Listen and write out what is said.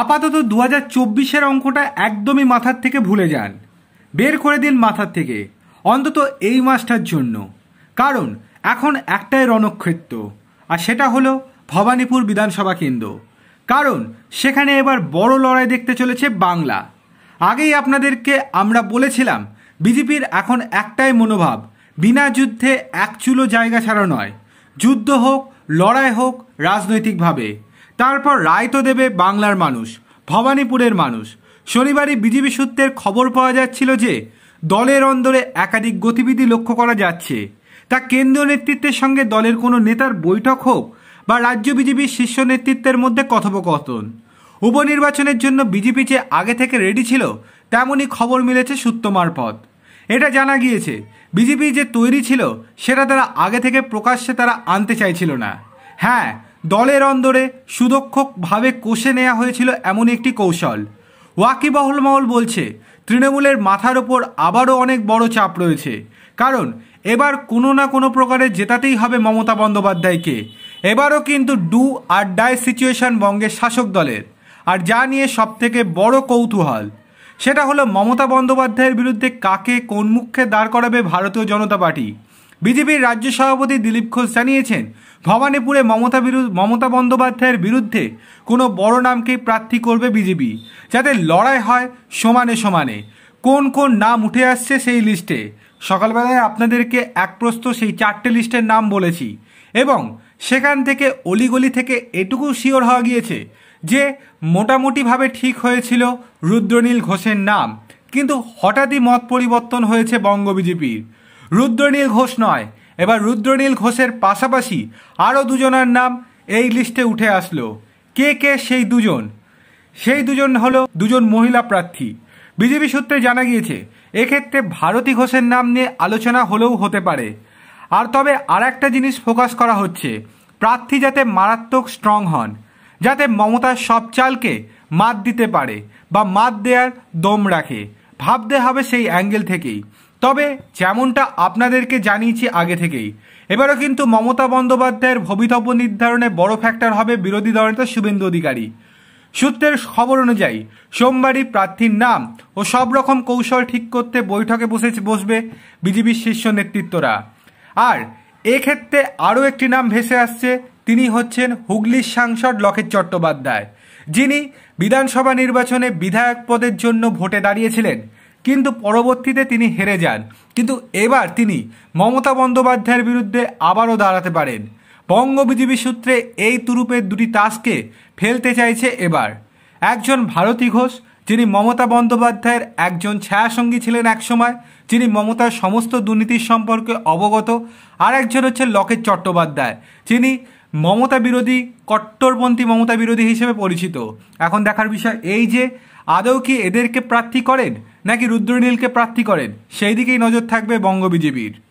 আপাতত দু হাজার চব্বিশের অঙ্কটা একদমই মাথার থেকে ভুলে যান বের করে দিন মাথার থেকে অন্তত এই মাসটার জন্য কারণ এখন একটাই রণক্ষেত্র আর সেটা হলো ভবানীপুর বিধানসভা কেন্দ্র কারণ সেখানে এবার বড় লড়াই দেখতে চলেছে বাংলা আগেই আপনাদেরকে আমরা বলেছিলাম বিজেপির এখন একটাই মনোভাব বিনা যুদ্ধে এক চুলো জায়গা ছাড়া নয় যুদ্ধ হোক লড়াই হোক রাজনৈতিকভাবে তারপর রায় তো দেবে বাংলার মানুষ ভবানীপুরের মানুষ শনিবারই বিজেপি সূত্রের খবর পাওয়া যাচ্ছিল যে দলের অন্দরে একাধিক গতিবিধি লক্ষ্য করা যাচ্ছে তা কেন্দ্রীয় নেতৃত্বের সঙ্গে দলের কোনো নেতার বৈঠক হোক বা রাজ্য বিজেপির শীর্ষ নেতৃত্বের মধ্যে কথোপকথন উপনির্বাচনের জন্য বিজেপি যে আগে থেকে রেডি ছিল তেমনই খবর মিলেছে সূত্র মারফত এটা জানা গিয়েছে বিজেপি যে তৈরি ছিল সেটা তারা আগে থেকে প্রকাশ্যে তারা আনতে চাইছিল না হ্যাঁ দলের অন্দরে সুদক্ষভাবে কষে নেওয়া হয়েছিল এমন একটি কৌশল ওয়াকিবহল মহল বলছে তৃণমূলের মাথার ওপর আবারও অনেক বড় চাপ রয়েছে কারণ এবার কোনো না কোনো প্রকারে জেতাতেই হবে মমতা বন্দ্যোপাধ্যায়কে এবারও কিন্তু ডু আর ডাই সিচুয়েশন বঙ্গের শাসক দলের আর যা নিয়ে সবথেকে বড় কৌতূহল সেটা হলো মমতা বন্দ্যোপাধ্যায়ের বিরুদ্ধে কাকে কোন মুখে দাঁড় করাবে ভারতীয় জনতা পার্টি বিজেপির রাজ্য সভাপতি দিলীপ ঘোষ জানিয়েছেন ভবানীপুরে মমতা বিরুদ্ধ মমতা বন্দ্যোপাধ্যায়ের বিরুদ্ধে কোনো বড় নামকে প্রার্থী করবে বিজেপি যাতে লড়াই হয় সমানে সমানে কোন কোন নাম উঠে আসছে সেই লিস্টে সকালবেলায় আপনাদেরকে এক প্রস্ত সেই চারটে লিস্টের নাম বলেছি এবং সেখান থেকে অলিগলি থেকে এটুকু শিওর হওয়া গিয়েছে যে মোটামুটিভাবে ঠিক হয়েছিল রুদ্রনীল ঘোষের নাম কিন্তু হঠাৎই মত পরিবর্তন হয়েছে বঙ্গ বিজেপির রুদ্রনীল ঘোষ নয় এবার রুদ্রনীল ঘোষের পাশাপাশি আরও দুজনের নাম এই লিস্টে উঠে আসলো কে কে সেই দুজন সেই দুজন হল দুজন মহিলা প্রার্থী বিজেপি সূত্রে জানা গিয়েছে এক্ষেত্রে ভারতী ঘোষের নাম নিয়ে আলোচনা হলেও হতে পারে আর তবে আর একটা জিনিস ফোকাস করা হচ্ছে প্রার্থী যাতে মারাত্মক স্ট্রং হন যাতে মমতার সব চালকে মাত দিতে পারে বা মাত দেওয়ার দম রাখে ভাবতে হবে সেই অ্যাঙ্গেল থেকেই তবে যেমনটা আপনাদেরকে জানিয়েছি আগে থেকেই এবারও কিন্তু মমতা বন্দ্যোপাধ্যায়ের ভবিতব্য নির্ধারণে বড় ফ্যাক্টর হবে বিরোধী নেতা শুভেন্দু অধিকারী সূত্রের খবর অনুযায়ী সোমবারই প্রার্থীর নাম ও সব রকম কৌশল ঠিক করতে বৈঠকে বসে বসবে বিজেপির শীর্ষ নেতৃত্বরা আর এক্ষেত্রে আরও একটি নাম ভেসে আসছে তিনি হচ্ছেন হুগলির সাংসদ লকেট চট্টোপাধ্যায় যিনি বিধানসভা নির্বাচনে বিধায়ক পদের জন্য ভোটে দাঁড়িয়েছিলেন কিন্তু পরবর্তীতে তিনি হেরে যান কিন্তু এবার তিনি মমতা বন্দ্যোপাধ্যায়ের বিরুদ্ধে আবারও দাঁড়াতে পারেন বঙ্গ বিজেপি সূত্রে এই তুরুপের দুটি তাসকে ফেলতে চাইছে এবার একজন ভারতী ঘোষ যিনি মমতা বন্দ্যোপাধ্যায়ের একজন ছায়াসঙ্গী ছিলেন একসময় যিনি মমতার সমস্ত দুর্নীতির সম্পর্কে অবগত আর একজন হচ্ছে লকেট চট্টোপাধ্যায় যিনি মমতা বিরোধী কট্টরপন্থী মমতা বিরোধী হিসেবে পরিচিত এখন দেখার বিষয় এই যে আদৌ কি এদেরকে প্রার্থী করেন নাকি রুদ্রনীলকে প্রার্থী করেন সেই দিকেই নজর থাকবে বঙ্গ বিজেপির